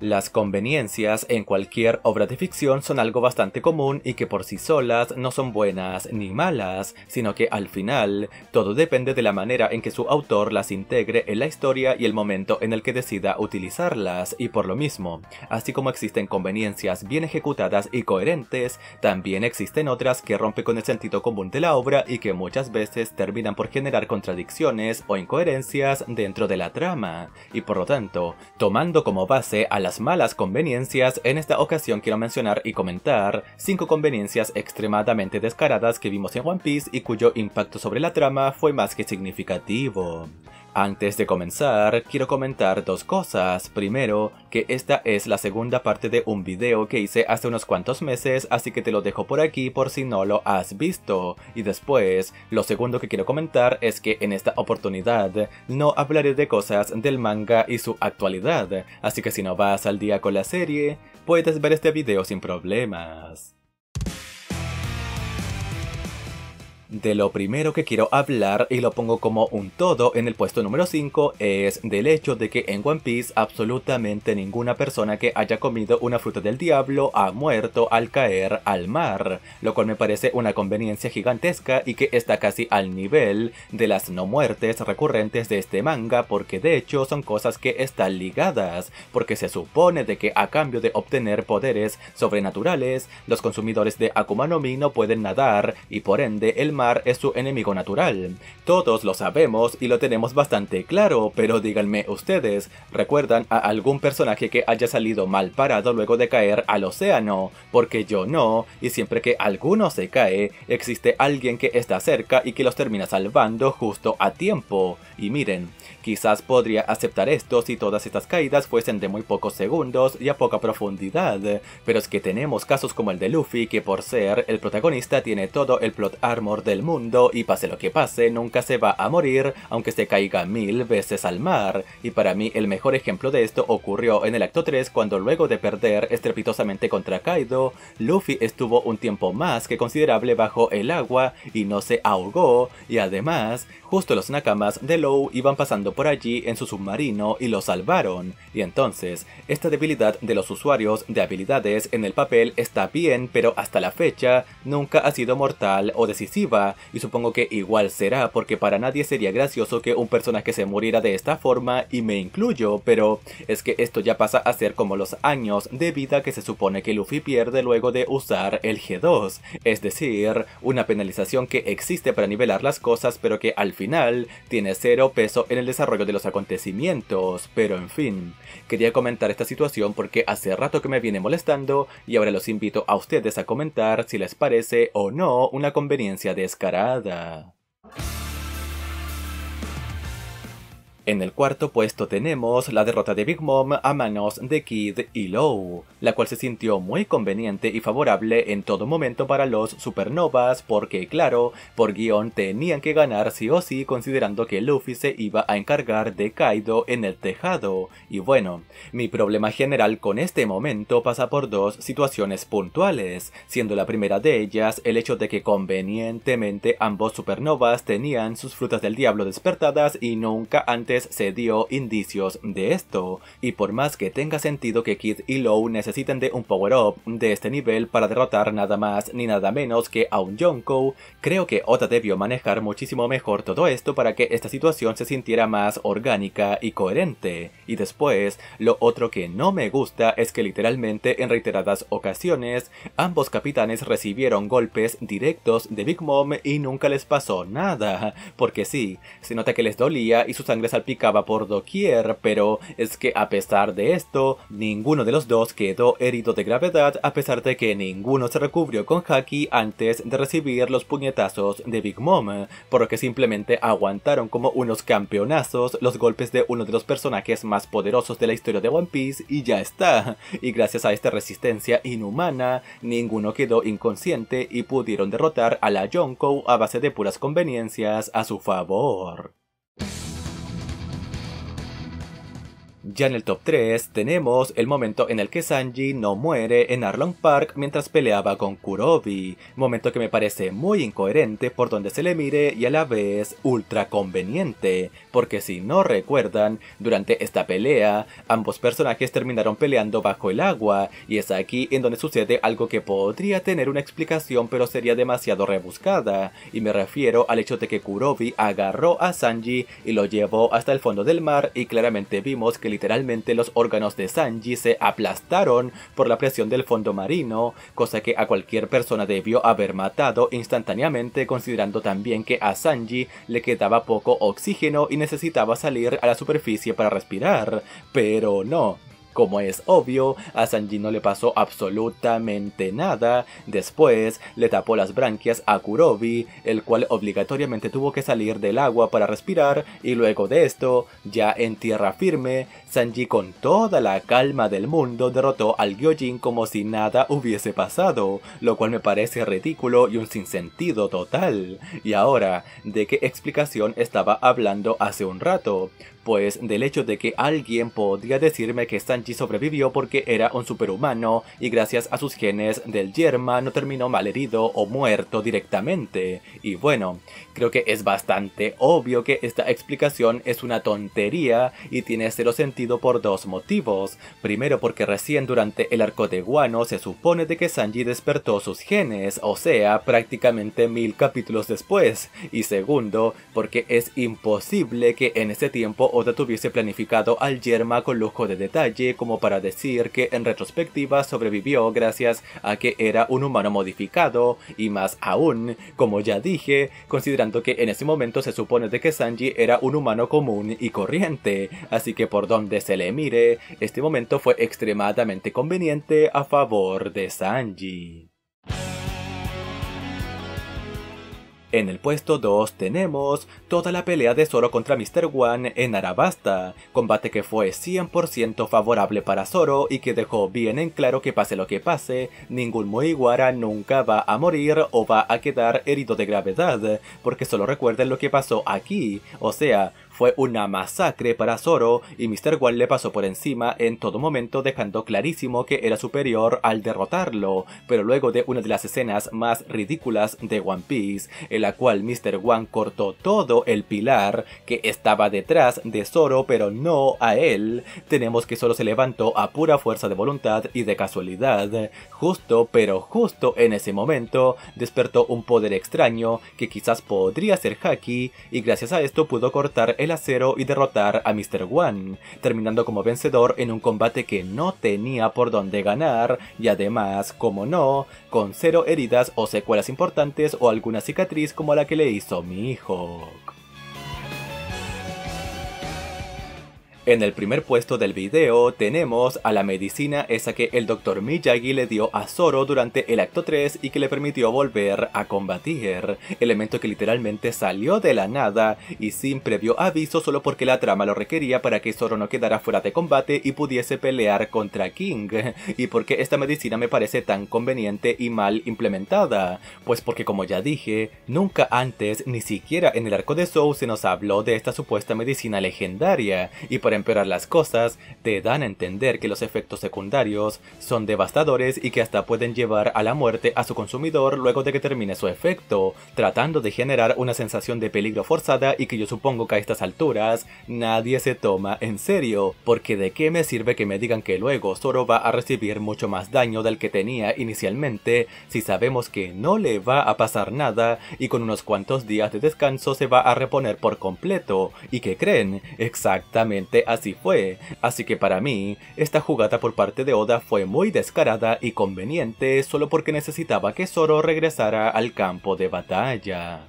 Las conveniencias en cualquier obra de ficción son algo bastante común y que por sí solas no son buenas ni malas, sino que al final todo depende de la manera en que su autor las integre en la historia y el momento en el que decida utilizarlas, y por lo mismo, así como existen conveniencias bien ejecutadas y coherentes, también existen otras que rompen con el sentido común de la obra y que muchas veces terminan por generar contradicciones o incoherencias dentro de la trama, y por lo tanto, tomando como base a la malas conveniencias, en esta ocasión quiero mencionar y comentar 5 conveniencias extremadamente descaradas que vimos en One Piece y cuyo impacto sobre la trama fue más que significativo. Antes de comenzar, quiero comentar dos cosas. Primero, que esta es la segunda parte de un video que hice hace unos cuantos meses, así que te lo dejo por aquí por si no lo has visto. Y después, lo segundo que quiero comentar es que en esta oportunidad no hablaré de cosas del manga y su actualidad, así que si no vas al día con la serie, puedes ver este video sin problemas. De lo primero que quiero hablar, y lo pongo como un todo en el puesto número 5, es del hecho de que en One Piece absolutamente ninguna persona que haya comido una fruta del diablo ha muerto al caer al mar, lo cual me parece una conveniencia gigantesca y que está casi al nivel de las no muertes recurrentes de este manga porque de hecho son cosas que están ligadas, porque se supone de que a cambio de obtener poderes sobrenaturales, los consumidores de Akuma no Mi no pueden nadar y por ende el mar es su enemigo natural. Todos lo sabemos y lo tenemos bastante claro, pero díganme ustedes, ¿recuerdan a algún personaje que haya salido mal parado luego de caer al océano? Porque yo no, y siempre que alguno se cae, existe alguien que está cerca y que los termina salvando justo a tiempo. Y miren, quizás podría aceptar esto si todas estas caídas fuesen de muy pocos segundos y a poca profundidad, pero es que tenemos casos como el de Luffy que por ser el protagonista tiene todo el plot armor de del mundo y pase lo que pase, nunca se va a morir, aunque se caiga mil veces al mar. Y para mí el mejor ejemplo de esto ocurrió en el acto 3 cuando luego de perder estrepitosamente contra Kaido, Luffy estuvo un tiempo más que considerable bajo el agua y no se ahogó, y además, justo los nakamas de low iban pasando por allí en su submarino y lo salvaron. Y entonces, esta debilidad de los usuarios de habilidades en el papel está bien, pero hasta la fecha nunca ha sido mortal o decisiva y supongo que igual será, porque para nadie sería gracioso que un personaje se muriera de esta forma, y me incluyo, pero es que esto ya pasa a ser como los años de vida que se supone que Luffy pierde luego de usar el G2, es decir, una penalización que existe para nivelar las cosas, pero que al final tiene cero peso en el desarrollo de los acontecimientos, pero en fin, quería comentar esta situación porque hace rato que me viene molestando, y ahora los invito a ustedes a comentar si les parece o no una conveniencia de descarada, En el cuarto puesto tenemos la derrota de Big Mom a manos de Kid y Low, la cual se sintió muy conveniente y favorable en todo momento para los supernovas porque claro, por guión tenían que ganar sí o sí considerando que Luffy se iba a encargar de Kaido en el tejado. Y bueno, mi problema general con este momento pasa por dos situaciones puntuales, siendo la primera de ellas el hecho de que convenientemente ambos supernovas tenían sus frutas del diablo despertadas y nunca antes se dio indicios de esto, y por más que tenga sentido que Kid y Low necesiten de un power-up de este nivel para derrotar nada más ni nada menos que a un Yonko, creo que Oda debió manejar muchísimo mejor todo esto para que esta situación se sintiera más orgánica y coherente. Y después, lo otro que no me gusta es que literalmente en reiteradas ocasiones, ambos capitanes recibieron golpes directos de Big Mom y nunca les pasó nada, porque sí, se nota que les dolía y su sangre salió picaba por doquier, pero es que a pesar de esto, ninguno de los dos quedó herido de gravedad a pesar de que ninguno se recubrió con Haki antes de recibir los puñetazos de Big Mom, porque simplemente aguantaron como unos campeonazos los golpes de uno de los personajes más poderosos de la historia de One Piece y ya está. Y gracias a esta resistencia inhumana, ninguno quedó inconsciente y pudieron derrotar a la Yonkou a base de puras conveniencias a su favor. Ya en el top 3 tenemos el momento en el que Sanji no muere en Arlong Park mientras peleaba con Kurobi, momento que me parece muy incoherente por donde se le mire y a la vez ultra conveniente, porque si no recuerdan, durante esta pelea ambos personajes terminaron peleando bajo el agua y es aquí en donde sucede algo que podría tener una explicación pero sería demasiado rebuscada, y me refiero al hecho de que Kurobi agarró a Sanji y lo llevó hasta el fondo del mar y claramente vimos que Literalmente los órganos de Sanji se aplastaron por la presión del fondo marino, cosa que a cualquier persona debió haber matado instantáneamente considerando también que a Sanji le quedaba poco oxígeno y necesitaba salir a la superficie para respirar, pero no. Como es obvio, a Sanji no le pasó absolutamente nada. Después, le tapó las branquias a Kurobi, el cual obligatoriamente tuvo que salir del agua para respirar, y luego de esto, ya en tierra firme, Sanji con toda la calma del mundo derrotó al Gyojin como si nada hubiese pasado, lo cual me parece ridículo y un sinsentido total. Y ahora, ¿de qué explicación estaba hablando hace un rato? pues del hecho de que alguien podría decirme que Sanji sobrevivió porque era un superhumano y gracias a sus genes del yerma no terminó malherido o muerto directamente. Y bueno, creo que es bastante obvio que esta explicación es una tontería y tiene cero sentido por dos motivos. Primero porque recién durante el arco de Guano se supone de que Sanji despertó sus genes, o sea, prácticamente mil capítulos después. Y segundo, porque es imposible que en ese tiempo Oda tuviese planificado al yerma con lujo de detalle como para decir que en retrospectiva sobrevivió gracias a que era un humano modificado y más aún, como ya dije, considerando que en ese momento se supone de que Sanji era un humano común y corriente, así que por donde se le mire, este momento fue extremadamente conveniente a favor de Sanji. En el puesto 2 tenemos toda la pelea de Zoro contra Mr. One en Arabasta, combate que fue 100% favorable para Zoro y que dejó bien en claro que pase lo que pase, ningún Moiwara nunca va a morir o va a quedar herido de gravedad, porque solo recuerden lo que pasó aquí, o sea, fue una masacre para Zoro y Mr. One le pasó por encima en todo momento dejando clarísimo que era superior al derrotarlo, pero luego de una de las escenas más ridículas de One Piece, en la cual Mr. One cortó todo el pilar que estaba detrás de Zoro pero no a él, tenemos que Zoro se levantó a pura fuerza de voluntad y de casualidad, justo pero justo en ese momento despertó un poder extraño que quizás podría ser Haki y gracias a esto pudo cortar el a acero y derrotar a Mr. One, terminando como vencedor en un combate que no tenía por dónde ganar y además, como no, con cero heridas o secuelas importantes o alguna cicatriz como la que le hizo mi hijo. En el primer puesto del video tenemos a la medicina esa que el Dr. Miyagi le dio a Zoro durante el acto 3 y que le permitió volver a combatir, elemento que literalmente salió de la nada y sin previo aviso solo porque la trama lo requería para que Zoro no quedara fuera de combate y pudiese pelear contra King, y porque esta medicina me parece tan conveniente y mal implementada, pues porque como ya dije, nunca antes ni siquiera en el arco de Zou se nos habló de esta supuesta medicina legendaria, y para empeorar las cosas, te dan a entender que los efectos secundarios son devastadores y que hasta pueden llevar a la muerte a su consumidor luego de que termine su efecto, tratando de generar una sensación de peligro forzada y que yo supongo que a estas alturas nadie se toma en serio, porque de qué me sirve que me digan que luego solo va a recibir mucho más daño del que tenía inicialmente si sabemos que no le va a pasar nada y con unos cuantos días de descanso se va a reponer por completo, y que creen exactamente así fue, así que para mí, esta jugada por parte de Oda fue muy descarada y conveniente solo porque necesitaba que Zoro regresara al campo de batalla.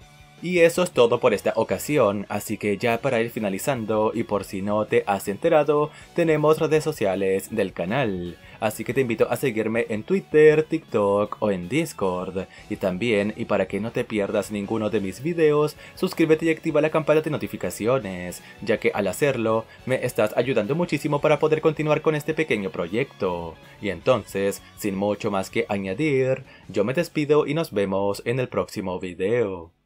Y eso es todo por esta ocasión, así que ya para ir finalizando y por si no te has enterado, tenemos redes sociales del canal así que te invito a seguirme en Twitter, TikTok o en Discord. Y también, y para que no te pierdas ninguno de mis videos, suscríbete y activa la campana de notificaciones, ya que al hacerlo me estás ayudando muchísimo para poder continuar con este pequeño proyecto. Y entonces, sin mucho más que añadir, yo me despido y nos vemos en el próximo video.